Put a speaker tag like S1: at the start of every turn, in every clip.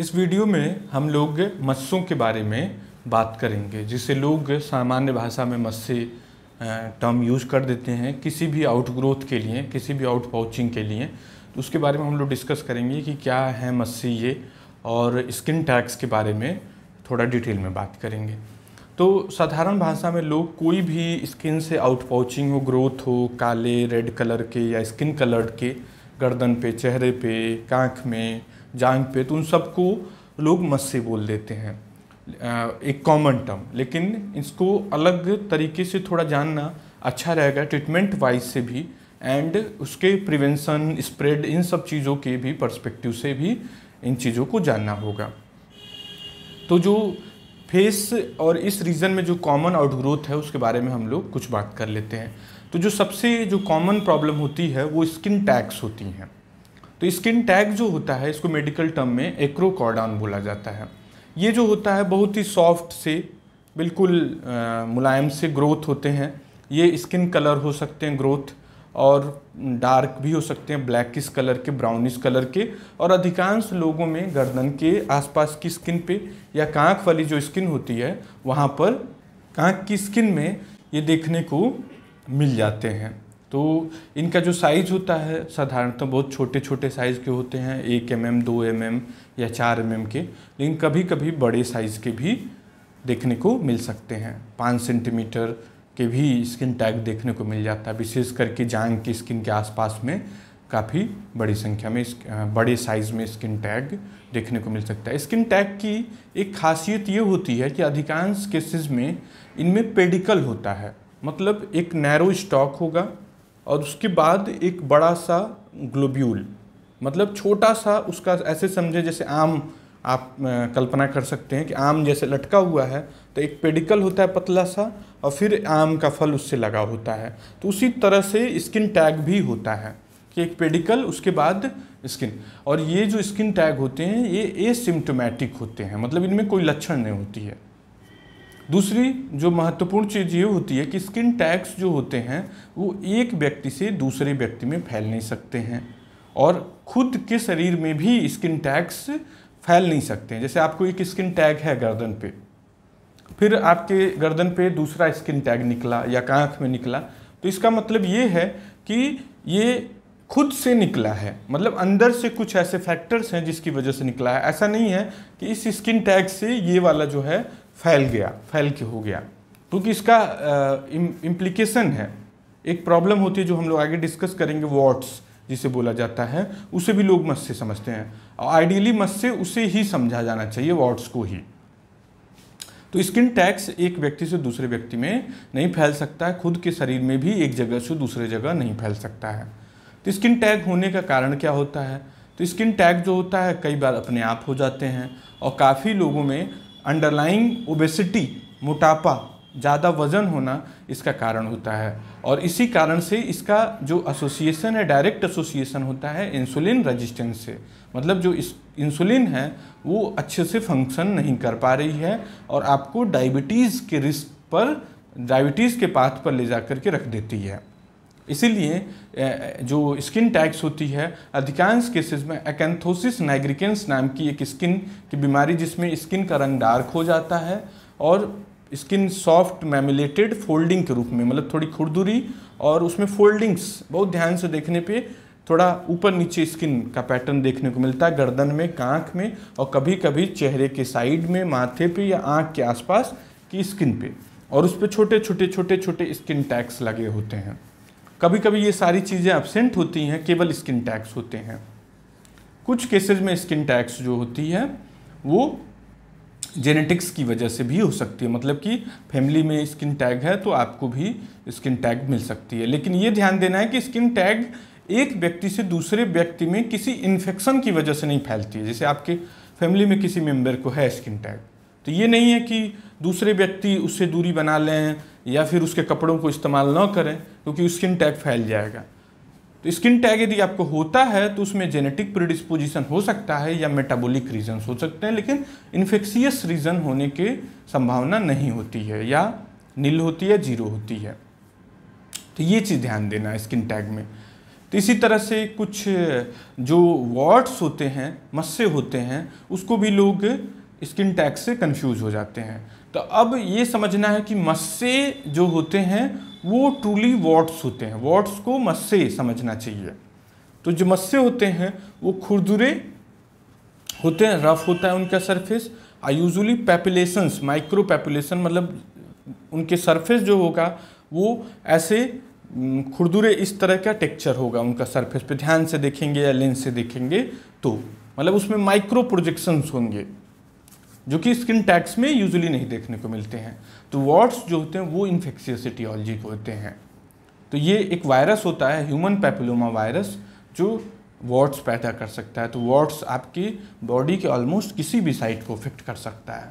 S1: इस वीडियो में हम लोग मत्स्यों के बारे में बात करेंगे जिसे लोग सामान्य भाषा में मत्स्य टर्म यूज़ कर देते हैं किसी भी आउट ग्रोथ के लिए किसी भी आउट पाउचिंग के लिए तो उसके बारे में हम लोग डिस्कस करेंगे कि क्या है मत्स्य ये और स्किन टैक्स के बारे में थोड़ा डिटेल में बात करेंगे तो साधारण भाषा में लोग कोई भी स्किन से आउट पाउचिंग हो ग्रोथ हो काले रेड कलर के या स्किन कलर्ड के गर्दन पे चेहरे पे कांख में जांग पे तो उन सबको लोग मस्से बोल देते हैं एक कॉमन टर्म लेकिन इसको अलग तरीके से थोड़ा जानना अच्छा रहेगा ट्रीटमेंट वाइज से भी एंड उसके प्रिवेंशन स्प्रेड इन सब चीज़ों के भी पर्सपेक्टिव से भी इन चीज़ों को जानना होगा तो जो फेस और इस रीजन में जो कॉमन आउटग्रोथ है उसके बारे में हम लोग कुछ बात कर लेते हैं तो जो सबसे जो कॉमन प्रॉब्लम होती है वो स्किन टैक्स होती हैं तो स्किन टैग जो होता है इसको मेडिकल टर्म में एक्रोकॉर्डान बोला जाता है ये जो होता है बहुत ही सॉफ्ट से बिल्कुल मुलायम से ग्रोथ होते हैं ये स्किन कलर हो सकते हैं ग्रोथ और डार्क भी हो सकते हैं ब्लैकिस कलर के ब्राउनिश कलर के और अधिकांश लोगों में गर्दन के आसपास की स्किन पे या कांख वाली जो स्किन होती है वहाँ पर कांख की स्किन में ये देखने को मिल जाते हैं तो इनका जो साइज़ होता है साधारणतः बहुत छोटे छोटे साइज़ के होते हैं एक एम एम दो एम एम या चार एम एम के लेकिन कभी कभी बड़े साइज़ के भी देखने को मिल सकते हैं पाँच सेंटीमीटर के भी स्किन टैग देखने को मिल जाता है विशेष करके जांग की स्किन के आसपास में काफ़ी बड़ी संख्या में बड़े साइज़ में स्किन टैग देखने को मिल सकता है स्किन टैग की एक खासियत ये होती है कि अधिकांश केसेस में इनमें पेडिकल होता है मतलब एक नैरो स्टॉक होगा और उसके बाद एक बड़ा सा ग्लोब्यूल मतलब छोटा सा उसका ऐसे समझे जैसे आम आप कल्पना कर सकते हैं कि आम जैसे लटका हुआ है तो एक पेडिकल होता है पतला सा और फिर आम का फल उससे लगा होता है तो उसी तरह से स्किन टैग भी होता है कि एक पेडिकल उसके बाद स्किन और ये जो स्किन टैग होते हैं ये एसिम्टोमेटिक होते हैं मतलब इनमें कोई लक्षण नहीं होती है दूसरी जो महत्वपूर्ण चीज़ ये होती है कि स्किन टैग्स जो होते हैं वो एक व्यक्ति से दूसरे व्यक्ति में फैल नहीं सकते हैं और खुद के शरीर में भी स्किन टैग्स फैल नहीं सकते हैं जैसे आपको एक स्किन टैग है गर्दन पे फिर आपके गर्दन पे दूसरा स्किन टैग निकला या कांख में निकला तो इसका मतलब ये है कि ये खुद से निकला है मतलब अंदर से कुछ ऐसे फैक्टर्स हैं जिसकी वजह से निकला है ऐसा नहीं है कि इस स्किन टैग से ये वाला जो है फैल गया फैल के हो गया क्योंकि इसका इम्प्लीकेशन है एक प्रॉब्लम होती है जो हम लोग आगे डिस्कस करेंगे वॉट्स जिसे बोला जाता है उसे भी लोग मत से समझते हैं और आइडियली मत से उसे ही समझा जाना चाहिए वॉट्स को ही तो स्किन टैक्स एक व्यक्ति से दूसरे व्यक्ति में नहीं फैल सकता है खुद के शरीर में भी एक जगह से दूसरे जगह नहीं फैल सकता है तो स्किन टैग होने का कारण क्या होता है तो स्किन टैग जो होता है कई बार अपने आप हो जाते हैं और काफ़ी लोगों में अंडरलाइंग ओबेसिटी मोटापा ज़्यादा वजन होना इसका कारण होता है और इसी कारण से इसका जो एसोसिएशन है डायरेक्ट एसोसिएशन होता है इंसुलिन रेजिस्टेंस से मतलब जो इस इंसुलिन है वो अच्छे से फंक्शन नहीं कर पा रही है और आपको डायबिटीज़ के रिस्क पर डायबिटीज़ के पाथ पर ले जा कर के रख देती है इसीलिए जो स्किन टैक्स होती है अधिकांश केसेस में एकेंथोसिस नाइग्रिकेंस नाम की एक स्किन की बीमारी जिसमें स्किन का रंग डार्क हो जाता है और स्किन सॉफ्ट मैमिलेटेड फोल्डिंग के रूप में मतलब थोड़ी खुरदुरी और उसमें फोल्डिंग्स बहुत ध्यान से देखने पे थोड़ा ऊपर नीचे स्किन का पैटर्न देखने को मिलता है गर्दन में कांख में और कभी कभी चेहरे के साइड में माथे पे या आँख के आसपास की स्किन पे और उस पर छोटे छोटे छोटे छोटे स्किन टैक्स लगे होते हैं कभी कभी ये सारी चीज़ें एबसेंट होती हैं केवल स्किन टैक्स होते हैं कुछ केसेज में स्किन टैक्स जो होती है वो जेनेटिक्स की वजह से भी हो सकती है मतलब कि फैमिली में स्किन टैग है तो आपको भी स्किन टैग मिल सकती है लेकिन ये ध्यान देना है कि स्किन टैग एक व्यक्ति से दूसरे व्यक्ति में किसी इन्फेक्शन की वजह से नहीं फैलती है जैसे आपके फैमिली में किसी मेंबर को है स्किन टैग तो ये नहीं है कि दूसरे व्यक्ति उससे दूरी बना लें या फिर उसके कपड़ों को इस्तेमाल ना करें क्योंकि स्किन टैग फैल जाएगा तो स्किन टैग यदि आपको होता है तो उसमें जेनेटिक प्रिडिस्पोजिशन हो सकता है या मेटाबॉलिक रीजन हो सकते हैं लेकिन इन्फेक्शियस रीजन होने की संभावना नहीं होती है या नील होती है जीरो होती है तो ये चीज़ ध्यान देना स्किन टैग में तो इसी तरह से कुछ जो वार्ड्स होते हैं मस्से होते हैं उसको भी लोग स्किन टैग से कन्फ्यूज़ हो जाते हैं तो अब ये समझना है कि मस्से जो होते हैं वो ट्रूली वॉट्स होते हैं वॉट्स को मस्से समझना चाहिए तो जो मस्से होते हैं वो खुरदुरे होते हैं रफ होता है उनका सरफेस और यूजली पैपुलेशंस माइक्रो पैपुलेशन मतलब उनके सरफेस जो होगा वो ऐसे खुरदुरे इस तरह का टेक्चर होगा उनका सरफेस पे ध्यान से देखेंगे या लेंस से देखेंगे तो मतलब उसमें माइक्रो प्रोजेक्शंस होंगे जो कि स्किन टैक्स में यूजुअली नहीं देखने को मिलते हैं तो वाट्स जो होते हैं वो इन्फेक्शियस एटियोलॉजी के होते हैं तो ये एक वायरस होता है ह्यूमन पैपिलोमा वायरस जो वाट्स पैदा कर सकता है तो वाट्स आपकी बॉडी के ऑलमोस्ट किसी भी साइड को इफेक्ट कर सकता है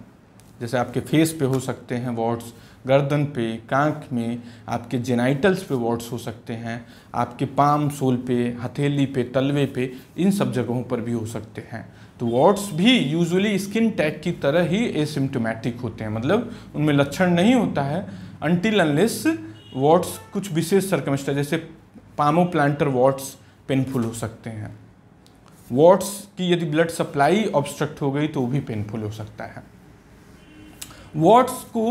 S1: जैसे आपके फेस पे हो सकते हैं वाट्स गर्दन पे कांख में आपके जेनाइटल्स पे वाट्स हो सकते हैं आपके पाम सोल पे हथेली पे तलवे पे इन सब जगहों पर भी हो सकते हैं तो वॉट्स भी यूजुअली स्किन टैग की तरह ही एसिम्टोमेटिक होते हैं मतलब उनमें लक्षण नहीं होता है अनटिल अनलेस वॉट्स कुछ विशेष सर्कमस्टा जैसे पामो प्लांटर वॉट्स पेनफुल हो सकते हैं वॉट्स की यदि ब्लड सप्लाई ऑब्स्ट्रक्ट हो गई तो वो भी पेनफुल हो सकता है वॉट्स को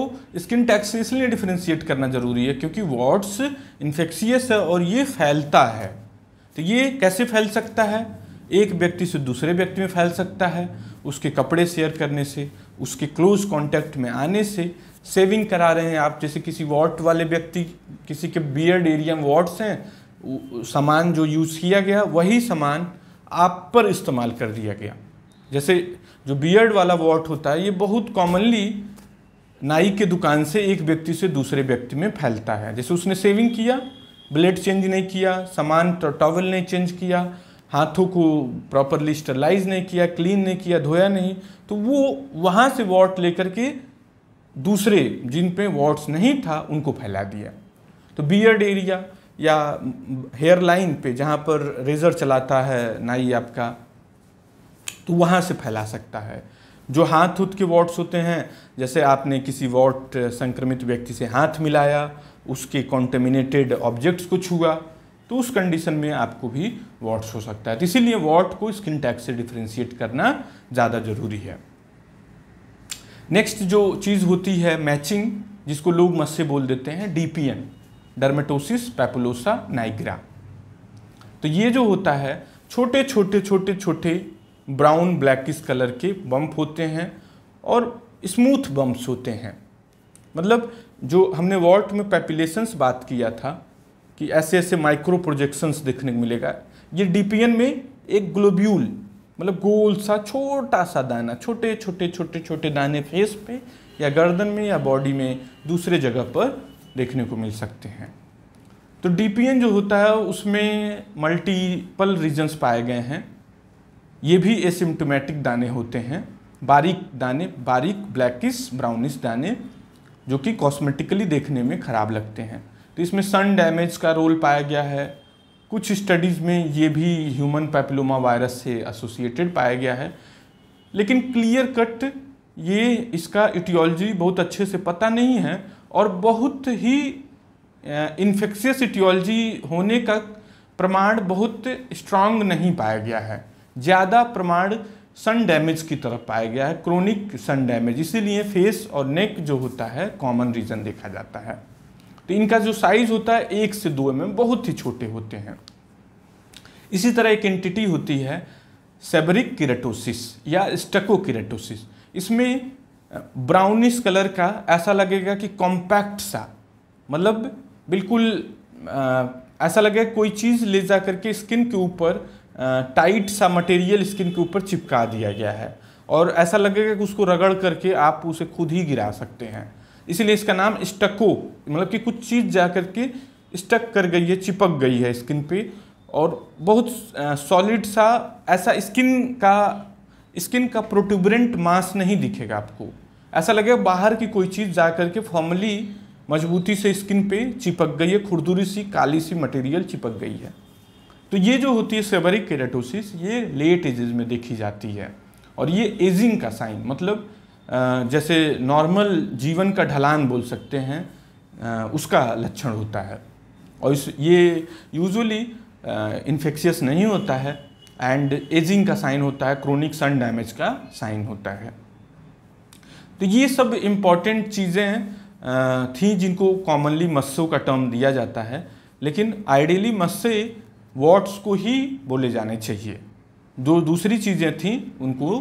S1: स्किन टैग से इसलिए डिफ्रेंशिएट करना ज़रूरी है क्योंकि वॉट्स इन्फेक्शियस है और ये फैलता है तो ये कैसे फैल सकता है एक व्यक्ति से दूसरे व्यक्ति में फैल सकता है उसके कपड़े शेयर करने से उसके क्लोज कांटेक्ट में आने से सेविंग करा रहे हैं आप जैसे किसी वॉट वाले व्यक्ति किसी के बियर्ड एरिया में वॉट्स हैं सामान जो यूज़ किया गया वही सामान आप पर इस्तेमाल कर दिया गया जैसे जो बियर्ड वाला वॉट होता है ये बहुत कॉमनली नाई के दुकान से एक व्यक्ति से दूसरे व्यक्ति में फैलता है जैसे उसने सेविंग किया ब्लेड चेंज नहीं किया सामान टॉवल नहीं चेंज किया हाथों को प्रॉपरली स्टरलाइज नहीं किया क्लीन नहीं किया धोया नहीं तो वो वहाँ से वॉट लेकर के दूसरे जिन पे वॉट्स नहीं था उनको फैला दिया तो बियर्ड एरिया या हेयर लाइन पे जहाँ पर रेज़र चलाता है नाई आपका तो वहाँ से फैला सकता है जो हाथ हुथ के वॉट्स होते हैं जैसे आपने किसी वॉट संक्रमित व्यक्ति से हाथ मिलाया उसके कॉन्टेमिनेटेड ऑब्जेक्ट्स को छुआ तो उस कंडीशन में आपको भी वॉट्स हो सकता है तो इसीलिए वॉट को स्किन टैक्स से डिफ्रेंशिएट करना ज़्यादा ज़रूरी है नेक्स्ट जो चीज़ होती है मैचिंग जिसको लोग मस्से बोल देते हैं डीपीएन डर्मेटोसिस पैपुलोसा नाइग्रा तो ये जो होता है छोटे छोटे छोटे छोटे ब्राउन ब्लैकिस कलर के बम्प होते हैं और स्मूथ बम्प्स होते हैं मतलब जो हमने वॉल्ट में पैपुलेशंस बात किया था कि ऐसे ऐसे माइक्रो प्रोजेक्शंस देखने को मिलेगा ये डीपीएन में एक ग्लोब्यूल मतलब गोल सा छोटा सा दाना छोटे छोटे छोटे छोटे दाने फेस पे या गर्दन में या बॉडी में दूसरे जगह पर देखने को मिल सकते हैं तो डीपीएन जो होता है उसमें मल्टीपल रीजन्स पाए गए हैं ये भी एसिम्टोमेटिक दाने होते हैं बारीक दाने बारीक ब्लैकिस ब्राउनिश दाने जो कि कॉस्मेटिकली देखने में ख़राब लगते हैं तो इसमें सन डैमेज का रोल पाया गया है कुछ स्टडीज़ में ये भी ह्यूमन पैपिलोमा वायरस से एसोसिएटेड पाया गया है लेकिन क्लियर कट ये इसका इटियोलॉजी बहुत अच्छे से पता नहीं है और बहुत ही इन्फेक्शियस इटियोलॉजी होने का प्रमाण बहुत स्ट्रांग नहीं पाया गया है ज़्यादा प्रमाण सन डैमेज की तरफ पाया गया है क्रोनिक सन डैमेज इसीलिए फेस और नेक जो होता है कॉमन रीजन देखा जाता है तो इनका जो साइज होता है एक से दो एम mm, बहुत ही छोटे होते हैं इसी तरह एक एंटिटी होती है सेबरिक किरेटोसिस या स्टको किरेटोसिस इसमें ब्राउनिश कलर का ऐसा लगेगा कि कॉम्पैक्ट सा मतलब बिल्कुल आ, ऐसा लगेगा कोई चीज़ ले जा करके स्किन के ऊपर टाइट सा मटेरियल स्किन के ऊपर चिपका दिया गया है और ऐसा लगेगा कि उसको रगड़ करके आप उसे खुद ही गिरा सकते हैं इसीलिए इसका नाम स्टको मतलब कि कुछ चीज़ जा कर के स्टक कर गई है चिपक गई है स्किन पे और बहुत सॉलिड सा ऐसा स्किन का स्किन का प्रोटूबरेंट मास नहीं दिखेगा आपको ऐसा लगेगा बाहर की कोई चीज़ जा कर के फॉर्मली मजबूती से स्किन पे चिपक गई है खुरदुरी सी काली सी मटेरियल चिपक गई है तो ये जो होती है सेवरिक केराटोसिस ये लेट एजेज में देखी जाती है और ये एजिंग का साइन मतलब जैसे नॉर्मल जीवन का ढलान बोल सकते हैं उसका लक्षण होता है और इस ये यूजुअली इन्फेक्शियस नहीं होता है एंड एजिंग का साइन होता है क्रोनिक सन डैमेज का साइन होता है तो ये सब इम्पॉर्टेंट चीज़ें थी जिनको कॉमनली मस्सों का टर्म दिया जाता है लेकिन आइडियली मस्से वॉट्स को ही बोले जाने चाहिए जो दूसरी चीज़ें थी उनको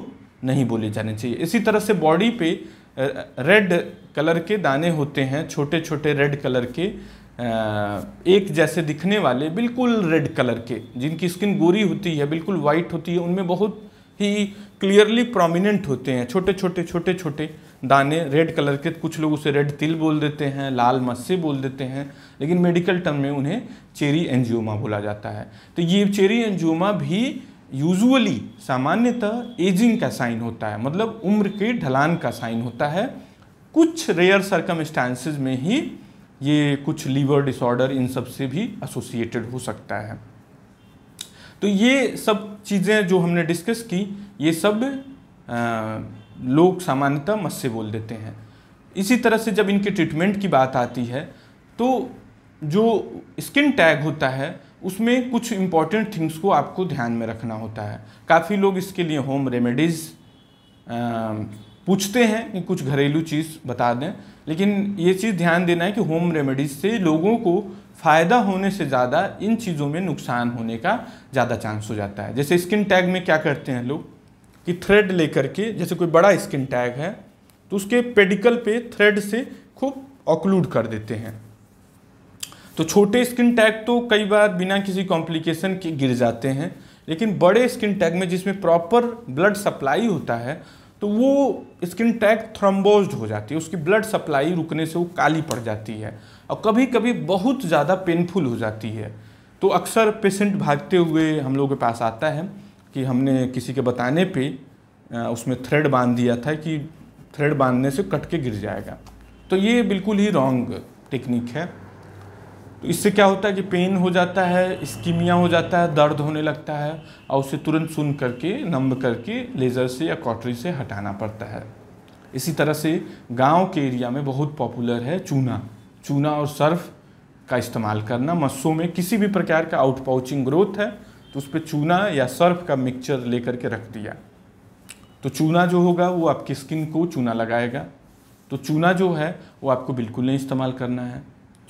S1: नहीं बोले जाने चाहिए इसी तरह से बॉडी पे रेड कलर के दाने होते हैं छोटे छोटे रेड कलर के एक जैसे दिखने वाले बिल्कुल रेड कलर के जिनकी स्किन गोरी होती है बिल्कुल वाइट होती है उनमें बहुत ही क्लियरली प्रोमिनेंट होते हैं छोटे छोटे छोटे छोटे दाने रेड कलर के कुछ लोग उसे रेड तिल बोल देते हैं लाल मस्से बोल देते हैं लेकिन मेडिकल टर्म में उन्हें चेरी एंजियोमा बोला जाता है तो ये चेरी एंजियोमा भी यूजुअली सामान्यतः एजिंग का साइन होता है मतलब उम्र के ढलान का साइन होता है कुछ रेयर सरकम में ही ये कुछ लीवर डिसऑर्डर इन सब से भी एसोसिएटेड हो सकता है तो ये सब चीज़ें जो हमने डिस्कस की ये सब आ, लोग सामान्यतः मत से बोल देते हैं इसी तरह से जब इनके ट्रीटमेंट की बात आती है तो जो स्किन टैग होता है उसमें कुछ इम्पॉर्टेंट थिंग्स को आपको ध्यान में रखना होता है काफ़ी लोग इसके लिए होम रेमेडीज़ पूछते हैं कि कुछ घरेलू चीज़ बता दें लेकिन ये चीज़ ध्यान देना है कि होम रेमेडीज़ से लोगों को फ़ायदा होने से ज़्यादा इन चीज़ों में नुकसान होने का ज़्यादा चांस हो जाता है जैसे स्किन टैग में क्या करते हैं लोग कि थ्रेड लेकर के जैसे कोई बड़ा स्किन टैग है तो उसके पेडिकल पे थ्रेड से खूब ऑक्लूड कर देते हैं तो छोटे स्किन टैग तो कई बार बिना किसी कॉम्प्लिकेशन के गिर जाते हैं लेकिन बड़े स्किन टैग में जिसमें प्रॉपर ब्लड सप्लाई होता है तो वो स्किन टैग थ्रम्बोज हो जाती है उसकी ब्लड सप्लाई रुकने से वो काली पड़ जाती है और कभी कभी बहुत ज़्यादा पेनफुल हो जाती है तो अक्सर पेशेंट भागते हुए हम लोगों के पास आता है कि हमने किसी के बताने पे उसमें थ्रेड बांध दिया था कि थ्रेड बांधने से कट के गिर जाएगा तो ये बिल्कुल ही रॉन्ग टेक्निक है तो इससे क्या होता है कि पेन हो जाता है स्कीमिया हो जाता है दर्द होने लगता है और उसे तुरंत सुन करके नम्ब करके लेज़र से या कॉटरी से हटाना पड़ता है इसी तरह से गांव के एरिया में बहुत पॉपुलर है चूना चूना और सर्फ का इस्तेमाल करना मस्सों में किसी भी प्रकार का आउटपाउचिंग ग्रोथ है तो उस पर चूना या सर्फ का मिक्सचर ले करके रख दिया तो चूना जो होगा वो आपकी स्किन को चूना लगाएगा तो चूना जो है वो आपको बिल्कुल नहीं इस्तेमाल करना है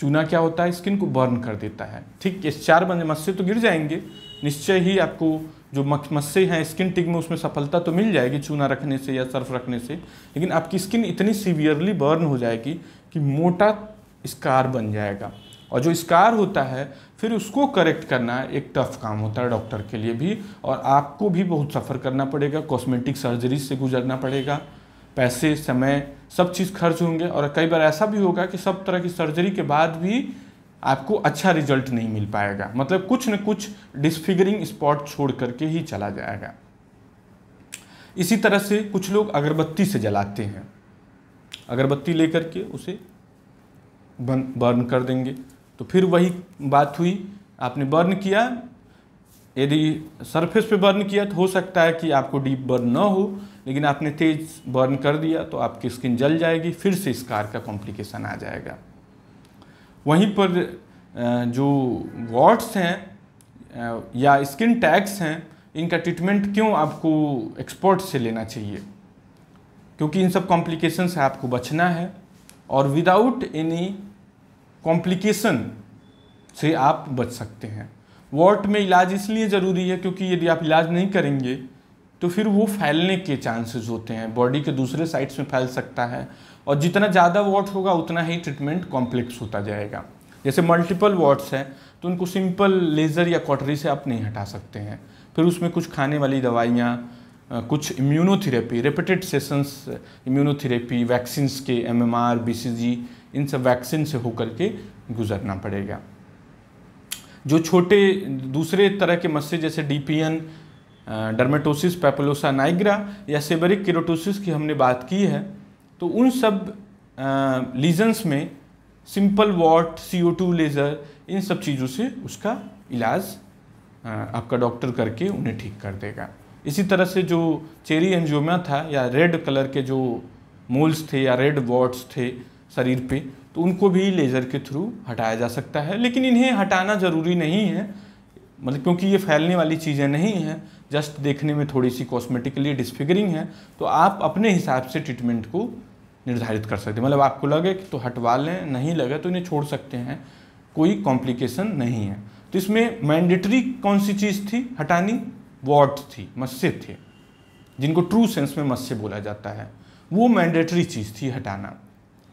S1: चूना क्या होता है स्किन को बर्न कर देता है ठीक ये चार बंदे मस्से तो गिर जाएंगे निश्चय ही आपको जो मस्से हैं स्किन टिक में उसमें सफलता तो मिल जाएगी चूना रखने से या सर्फ रखने से लेकिन आपकी स्किन इतनी सीवियरली बर्न हो जाएगी कि मोटा स्कार बन जाएगा और जो स्कार होता है फिर उसको करेक्ट करना एक टफ काम होता है डॉक्टर के लिए भी और आपको भी बहुत सफ़र करना पड़ेगा कॉस्मेटिक सर्जरी से गुजरना पड़ेगा पैसे समय सब चीज़ खर्च होंगे और कई बार ऐसा भी होगा कि सब तरह की सर्जरी के बाद भी आपको अच्छा रिजल्ट नहीं मिल पाएगा मतलब कुछ न कुछ डिस्फिगरिंग स्पॉट छोड़ करके ही चला जाएगा इसी तरह से कुछ लोग अगरबत्ती से जलाते हैं अगरबत्ती लेकर के उसे बर्न बर्न कर देंगे तो फिर वही बात हुई आपने बर्न किया यदि सरफेस पे बर्न किया तो हो सकता है कि आपको डीप बर्न ना हो लेकिन आपने तेज़ बर्न कर दिया तो आपकी स्किन जल जाएगी फिर से स्कार का कॉम्प्लिकेशन आ जाएगा वहीं पर जो वॉट्स हैं या स्किन टैग्स हैं इनका ट्रीटमेंट क्यों आपको एक्सपर्ट से लेना चाहिए क्योंकि इन सब कॉम्प्लिकेशन से आपको बचना है और विदाउट एनी कॉम्प्लिकेशन से आप बच सकते हैं वॉट में इलाज इसलिए ज़रूरी है क्योंकि यदि आप इलाज नहीं करेंगे तो फिर वो फैलने के चांसेस होते हैं बॉडी के दूसरे साइड्स में फैल सकता है और जितना ज़्यादा वॉट होगा उतना ही ट्रीटमेंट कॉम्प्लेक्स होता जाएगा जैसे मल्टीपल वार्ड्स हैं तो उनको सिंपल लेज़र या कॉटरी से आप नहीं हटा सकते हैं फिर उसमें कुछ खाने वाली दवाइयाँ कुछ immunotherapy repeated sessions immunotherapy vaccines के एमएमआर बीसीजी इन सब वैक्सीन से होकर के गुजरना पड़ेगा जो छोटे दूसरे तरह के मस्से जैसे डीपीएन डर्मेटोसिस पेपलोसा नाइग्रा या सेबरिक किरोटोसिस की हमने बात की है तो उन सब लीजन्स में सिंपल वॉट सी लेज़र इन सब चीज़ों से उसका इलाज आपका डॉक्टर करके उन्हें ठीक कर देगा इसी तरह से जो चेरी एंजियोमा था या रेड कलर के जो मोल्स थे या रेड वॉट्स थे शरीर पे तो उनको भी लेज़र के थ्रू हटाया जा सकता है लेकिन इन्हें हटाना ज़रूरी नहीं है मतलब क्योंकि ये फैलने वाली चीज़ें नहीं हैं जस्ट देखने में थोड़ी सी कॉस्मेटिकली डिस्फिगरिंग है तो आप अपने हिसाब से ट्रीटमेंट को निर्धारित कर सकते हैं मतलब आपको लगे कि तो हटवा लें नहीं लगे तो इन्हें छोड़ सकते हैं कोई कॉम्प्लिकेशन नहीं है तो इसमें मैंडेटरी कौन सी चीज़ थी हटानी वॉट थी मत्स्य थे जिनको ट्रू सेंस में मत्स्य बोला जाता है वो मैंडेटरी चीज़ थी हटाना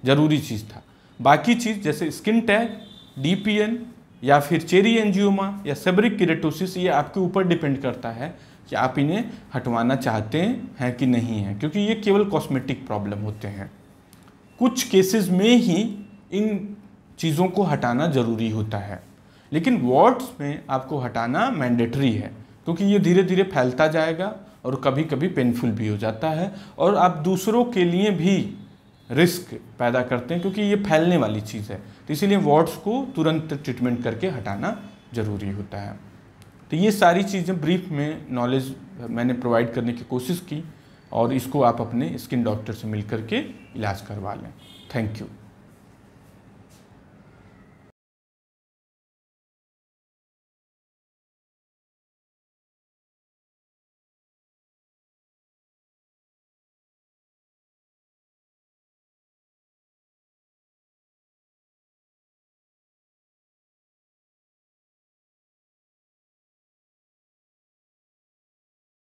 S1: ज़रूरी चीज़ था बाकी चीज़ जैसे स्किन टैग डीपीएन या फिर चेरी एनजियोमा या सेबरिक किरेटोसिस ये आपके ऊपर डिपेंड करता है कि आप इन्हें हटवाना चाहते हैं कि नहीं है क्योंकि ये केवल कॉस्मेटिक प्रॉब्लम होते हैं कुछ केसेस में ही इन चीज़ों को हटाना ज़रूरी होता है लेकिन वार्ड्स में आपको हटाना मैंडेटरी है क्योंकि ये धीरे धीरे फैलता जाएगा और कभी कभी पेनफुल भी हो जाता है और आप दूसरों के लिए भी रिस्क पैदा करते हैं क्योंकि ये फैलने वाली चीज़ है तो इसीलिए वार्ड्स को तुरंत ट्रीटमेंट करके हटाना ज़रूरी होता है तो ये सारी चीज़ें ब्रीफ में नॉलेज मैंने प्रोवाइड करने की कोशिश की और इसको आप अपने स्किन डॉक्टर से मिल करके इलाज करवा लें थैंक यू